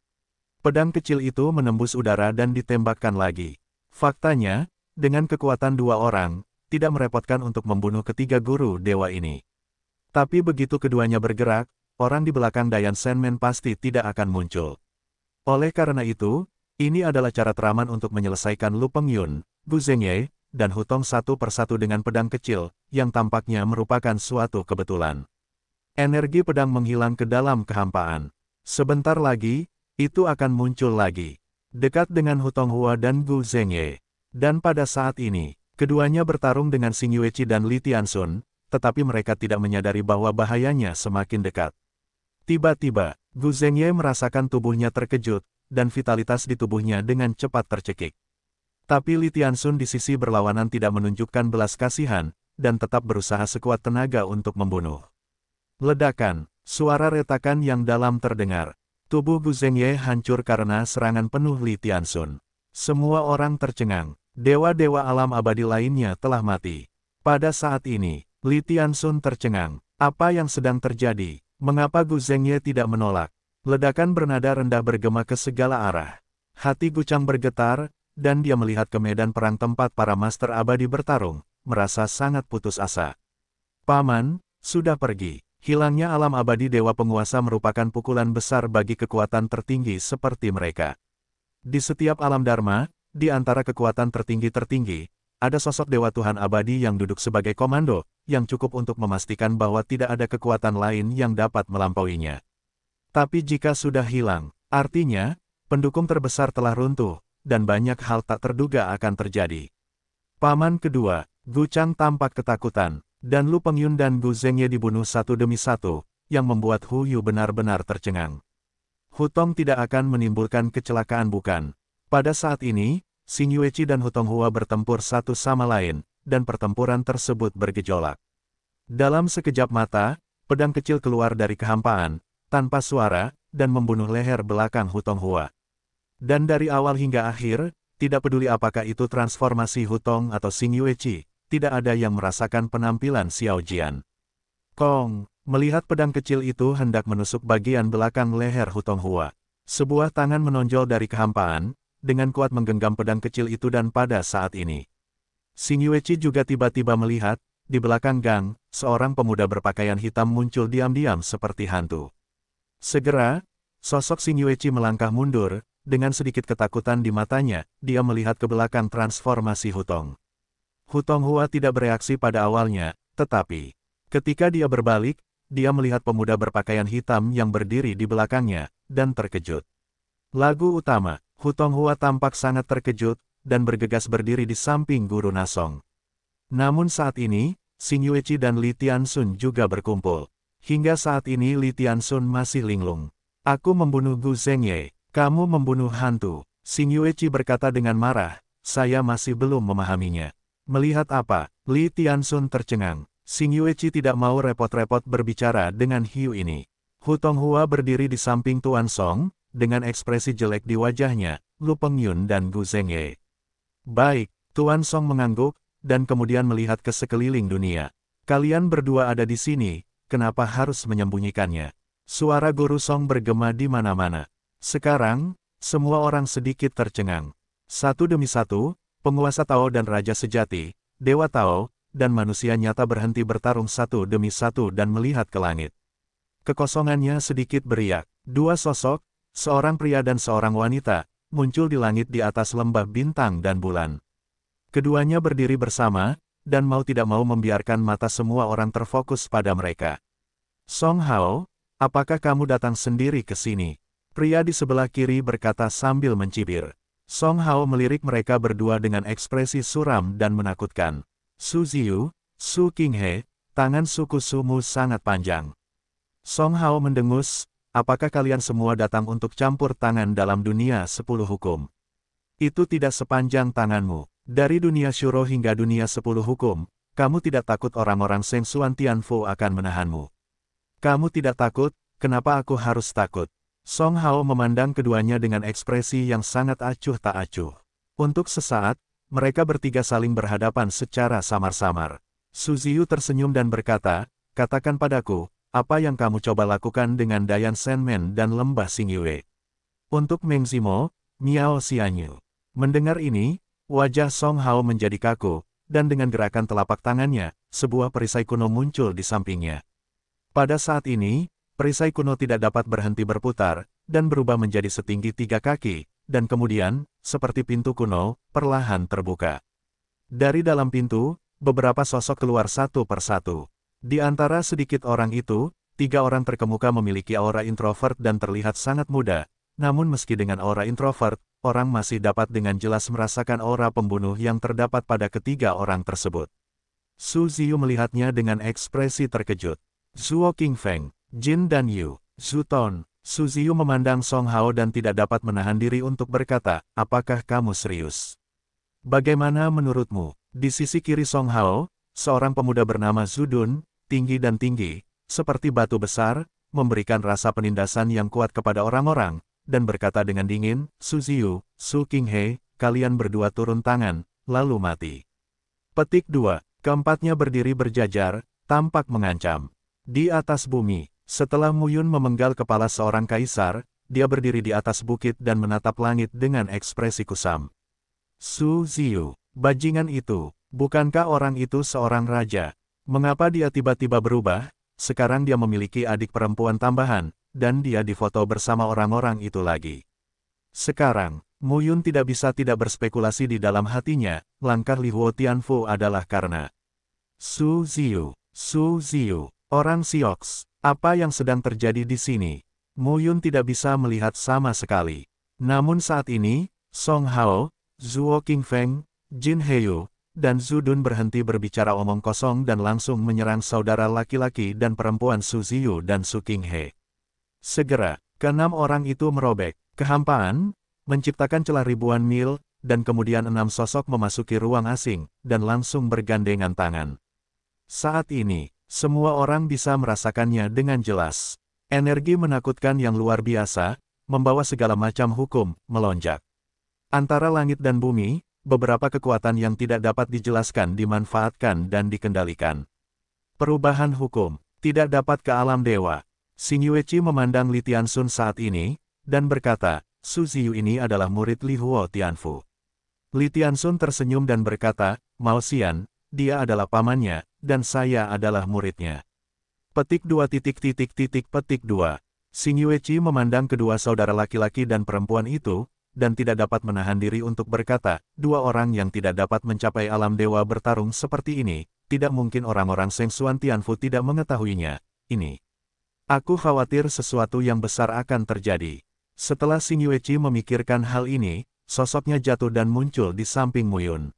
Pedang kecil itu menembus udara dan ditembakkan lagi. Faktanya, dengan kekuatan dua orang, tidak merepotkan untuk membunuh ketiga guru dewa ini. Tapi begitu keduanya bergerak, orang di belakang Dayan Sandman pasti tidak akan muncul. Oleh karena itu, ini adalah cara teraman untuk menyelesaikan Lu Peng Yun, Gu Zhengye, dan Hutong satu persatu dengan pedang kecil, yang tampaknya merupakan suatu kebetulan. Energi pedang menghilang ke dalam kehampaan. Sebentar lagi, itu akan muncul lagi. Dekat dengan Hutong Hua dan Gu Zhengye. Dan pada saat ini, keduanya bertarung dengan Xing Chi dan Li Sun, tetapi mereka tidak menyadari bahwa bahayanya semakin dekat. Tiba-tiba, Gu Zhengye merasakan tubuhnya terkejut, dan vitalitas di tubuhnya dengan cepat tercekik. Tapi Li Tiansun di sisi berlawanan tidak menunjukkan belas kasihan, dan tetap berusaha sekuat tenaga untuk membunuh. Ledakan, suara retakan yang dalam terdengar. Tubuh Gu Zhengye hancur karena serangan penuh Li Tiansun. Semua orang tercengang. Dewa-dewa alam abadi lainnya telah mati. Pada saat ini, Li Sun tercengang. Apa yang sedang terjadi? Mengapa Gu Zengye tidak menolak? Ledakan bernada rendah bergema ke segala arah. Hati Gu Chang bergetar, dan dia melihat ke medan perang tempat para master abadi bertarung, merasa sangat putus asa. Paman, sudah pergi. Hilangnya alam abadi dewa penguasa merupakan pukulan besar bagi kekuatan tertinggi seperti mereka. Di setiap alam dharma, di antara kekuatan tertinggi-tertinggi, ada sosok Dewa Tuhan Abadi yang duduk sebagai komando, yang cukup untuk memastikan bahwa tidak ada kekuatan lain yang dapat melampauinya. Tapi jika sudah hilang, artinya, pendukung terbesar telah runtuh, dan banyak hal tak terduga akan terjadi. Paman kedua, Gu Chang tampak ketakutan, dan Lu Pengyun dan Gu Zengye dibunuh satu demi satu, yang membuat Hu Yu benar-benar tercengang. Hutong tidak akan menimbulkan kecelakaan bukan. Pada saat ini, Yueqi dan Hutong Hua bertempur satu sama lain, dan pertempuran tersebut bergejolak. Dalam sekejap mata, pedang kecil keluar dari kehampaan, tanpa suara, dan membunuh leher belakang Hutong Hua. Dan dari awal hingga akhir, tidak peduli apakah itu transformasi Hutong atau Yueqi, tidak ada yang merasakan penampilan Xiao Jian. Kong, melihat pedang kecil itu hendak menusuk bagian belakang leher Hutong Hua. Sebuah tangan menonjol dari kehampaan, dengan kuat menggenggam pedang kecil itu dan pada saat ini. Xing Yueqi juga tiba-tiba melihat, di belakang gang, seorang pemuda berpakaian hitam muncul diam-diam seperti hantu. Segera, sosok Xing Yueqi melangkah mundur, dengan sedikit ketakutan di matanya, dia melihat ke belakang transformasi Hutong. Hutong Hua tidak bereaksi pada awalnya, tetapi, ketika dia berbalik, dia melihat pemuda berpakaian hitam yang berdiri di belakangnya, dan terkejut. Lagu utama Hutong Hua tampak sangat terkejut, dan bergegas berdiri di samping Guru Nasong. Namun saat ini, Xin Yueqi dan Li Tianxun juga berkumpul. Hingga saat ini Li Tianxun masih linglung. Aku membunuh Gu Zengye, kamu membunuh hantu. Xin Yueqi berkata dengan marah, saya masih belum memahaminya. Melihat apa, Li Tianxun tercengang. Xin Yueqi tidak mau repot-repot berbicara dengan Hiu ini. Hutong Hua berdiri di samping Tuan Song, dengan ekspresi jelek di wajahnya, Lu Pengyun dan Gu Zengye. Baik, Tuan Song mengangguk, dan kemudian melihat ke sekeliling dunia. Kalian berdua ada di sini, kenapa harus menyembunyikannya? Suara Guru Song bergema di mana-mana. Sekarang, semua orang sedikit tercengang. Satu demi satu, penguasa Tao dan Raja Sejati, Dewa Tao, dan manusia nyata berhenti bertarung satu demi satu dan melihat ke langit. Kekosongannya sedikit beriak. Dua sosok, Seorang pria dan seorang wanita, muncul di langit di atas lembah bintang dan bulan. Keduanya berdiri bersama, dan mau tidak mau membiarkan mata semua orang terfokus pada mereka. Song Hao, apakah kamu datang sendiri ke sini? Pria di sebelah kiri berkata sambil mencibir. Song Hao melirik mereka berdua dengan ekspresi suram dan menakutkan. Su Ziyu, Su Qinghe, tangan suku Sumu sangat panjang. Song Hao mendengus, apakah kalian semua datang untuk campur tangan dalam dunia sepuluh hukum? Itu tidak sepanjang tanganmu. Dari dunia syuro hingga dunia sepuluh hukum, kamu tidak takut orang-orang Seng Suan Tianfu akan menahanmu. Kamu tidak takut, kenapa aku harus takut? Song Hao memandang keduanya dengan ekspresi yang sangat acuh tak acuh. Untuk sesaat, mereka bertiga saling berhadapan secara samar-samar. Suziyu tersenyum dan berkata, katakan padaku, apa yang kamu coba lakukan dengan Dayan Senmen dan Lembah Singiwe? Untuk Meng Zimo, Miao Xianyu. Mendengar ini, wajah Song Hao menjadi kaku, dan dengan gerakan telapak tangannya, sebuah perisai kuno muncul di sampingnya. Pada saat ini, perisai kuno tidak dapat berhenti berputar, dan berubah menjadi setinggi tiga kaki, dan kemudian, seperti pintu kuno, perlahan terbuka. Dari dalam pintu, beberapa sosok keluar satu persatu. Di antara sedikit orang itu, tiga orang terkemuka memiliki aura introvert dan terlihat sangat muda. Namun meski dengan aura introvert, orang masih dapat dengan jelas merasakan aura pembunuh yang terdapat pada ketiga orang tersebut. Su Ziyu melihatnya dengan ekspresi terkejut. Zuo Qingfeng, Jin dan Yu, Zhu Ton, Su Ziyu memandang Song Hao dan tidak dapat menahan diri untuk berkata, apakah kamu serius? Bagaimana menurutmu? Di sisi kiri Song Hao, seorang pemuda bernama Zudun, tinggi dan tinggi, seperti batu besar, memberikan rasa penindasan yang kuat kepada orang-orang, dan berkata dengan dingin, Su Ziyu, Su Qinghe, kalian berdua turun tangan, lalu mati. Petik 2. Keempatnya berdiri berjajar, tampak mengancam. Di atas bumi, setelah Muyun memenggal kepala seorang kaisar, dia berdiri di atas bukit dan menatap langit dengan ekspresi kusam. Su Ziyu, bajingan itu, bukankah orang itu seorang raja? Mengapa dia tiba-tiba berubah? Sekarang dia memiliki adik perempuan tambahan, dan dia difoto bersama orang-orang itu lagi. Sekarang, Mu Yun tidak bisa tidak berspekulasi di dalam hatinya, langkah Huo Tianfu adalah karena Su Ziyu, Su Ziyu, orang Siox, apa yang sedang terjadi di sini? Mu Yun tidak bisa melihat sama sekali. Namun saat ini, Song Hao, Zhuo Qingfeng, Jin Heyu, dan Zudun berhenti berbicara omong kosong dan langsung menyerang saudara laki-laki dan perempuan Su Ziyu dan Su Qinghe. Segera, keenam orang itu merobek, kehampaan, menciptakan celah ribuan mil, dan kemudian enam sosok memasuki ruang asing, dan langsung bergandengan tangan. Saat ini, semua orang bisa merasakannya dengan jelas. Energi menakutkan yang luar biasa, membawa segala macam hukum, melonjak. Antara langit dan bumi, beberapa kekuatan yang tidak dapat dijelaskan dimanfaatkan dan dikendalikan. Perubahan hukum tidak dapat ke alam dewa. Xingyueqi memandang Li Tianxun saat ini, dan berkata, Su Ziyu ini adalah murid Li Huo Tianfu. Li Tianxun tersenyum dan berkata, Mao Xian, dia adalah pamannya, dan saya adalah muridnya. Petik dua titik titik titik petik dua. Xingyueqi memandang kedua saudara laki-laki dan perempuan itu, dan tidak dapat menahan diri untuk berkata, dua orang yang tidak dapat mencapai alam dewa bertarung seperti ini, tidak mungkin orang-orang Seng Suan Tianfu tidak mengetahuinya, ini. Aku khawatir sesuatu yang besar akan terjadi. Setelah Xing Yueqi memikirkan hal ini, sosoknya jatuh dan muncul di samping Muyun.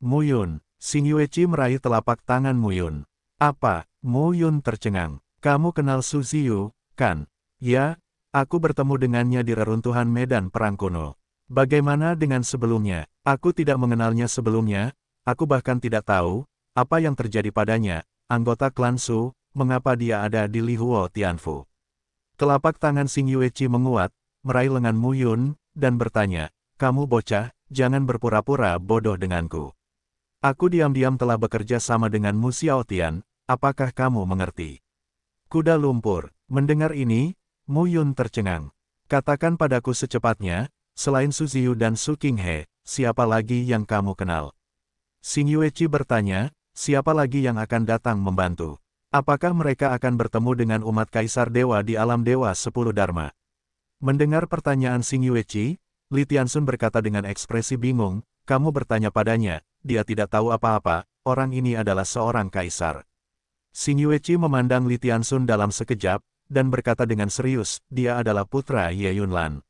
Muyun, Xing Yueqi meraih telapak tangan Muyun. Apa? Muyun tercengang. Kamu kenal Su Ziyu, kan? Ya, Aku bertemu dengannya di reruntuhan medan perang kuno. Bagaimana dengan sebelumnya? Aku tidak mengenalnya sebelumnya, aku bahkan tidak tahu apa yang terjadi padanya, anggota klan Su, mengapa dia ada di Lihuo Tianfu. Telapak tangan Sing Yue Chi menguat, meraih lengan Mu Yun, dan bertanya, kamu bocah, jangan berpura-pura bodoh denganku. Aku diam-diam telah bekerja sama dengan Mu Xiao Tian, apakah kamu mengerti? Kuda lumpur, mendengar ini, Mu Yun tercengang. Katakan padaku secepatnya, selain Su Ziyu dan Su He, siapa lagi yang kamu kenal? Xing Chi bertanya, siapa lagi yang akan datang membantu? Apakah mereka akan bertemu dengan umat Kaisar Dewa di alam Dewa Sepuluh Dharma? Mendengar pertanyaan Xing Chi, Li Tianxun berkata dengan ekspresi bingung, kamu bertanya padanya, dia tidak tahu apa-apa, orang ini adalah seorang kaisar. Xing Chi memandang Li Tianxun dalam sekejap, dan berkata dengan serius, dia adalah putra Ye Yunlan.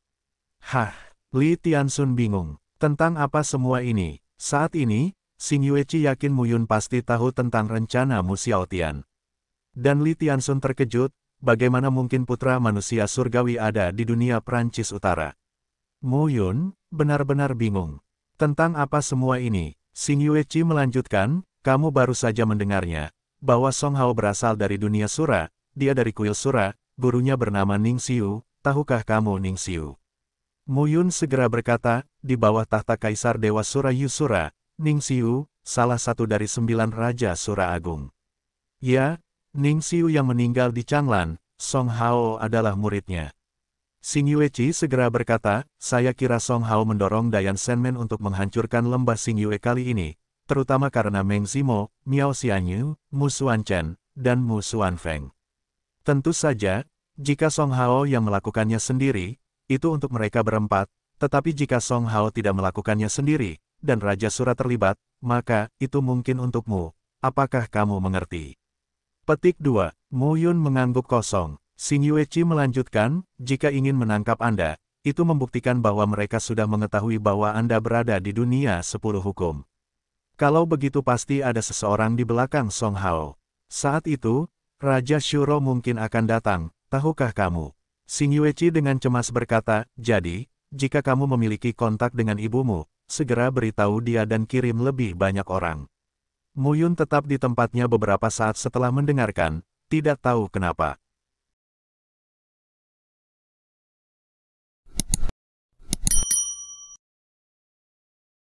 Hah, Li Tianxun bingung. Tentang apa semua ini? Saat ini, Xing Yueqi yakin Mu Yun pasti tahu tentang rencana Mu Xiaotian. Dan Li Tianxun terkejut, bagaimana mungkin putra manusia surgawi ada di dunia Perancis Utara. Mu Yun benar-benar bingung. Tentang apa semua ini? Xing Yueqi melanjutkan, kamu baru saja mendengarnya, bahwa Song Hao berasal dari dunia Sura, dia dari kuil Sura, gurunya bernama Ning Xiu, tahukah kamu Ning Xiu? Yun segera berkata, di bawah tahta Kaisar Dewa Sura Yusura, Ning Xiu, salah satu dari sembilan Raja Sura Agung. Ya, Ning Xiu yang meninggal di Changlan, Song Hao adalah muridnya. Yue Chi segera berkata, saya kira Song Hao mendorong Dayan Senmen untuk menghancurkan lembah Sing Yue kali ini, terutama karena Meng Zimo, Miao Xianyu, Mu Suanchen, dan Mu Feng. Tentu saja, jika Song Hao yang melakukannya sendiri, itu untuk mereka berempat, tetapi jika Song Hao tidak melakukannya sendiri, dan Raja Surat terlibat, maka itu mungkin untukmu. Apakah kamu mengerti? Petik 2. Mu Yun mengangguk kosong. Xing Chi melanjutkan, jika ingin menangkap Anda, itu membuktikan bahwa mereka sudah mengetahui bahwa Anda berada di dunia sepuluh hukum. Kalau begitu pasti ada seseorang di belakang Song Hao. Saat itu, Raja Shuro mungkin akan datang, tahukah kamu? Xing Yueqi dengan cemas berkata, jadi, jika kamu memiliki kontak dengan ibumu, segera beritahu dia dan kirim lebih banyak orang. Muyun tetap di tempatnya beberapa saat setelah mendengarkan, tidak tahu kenapa.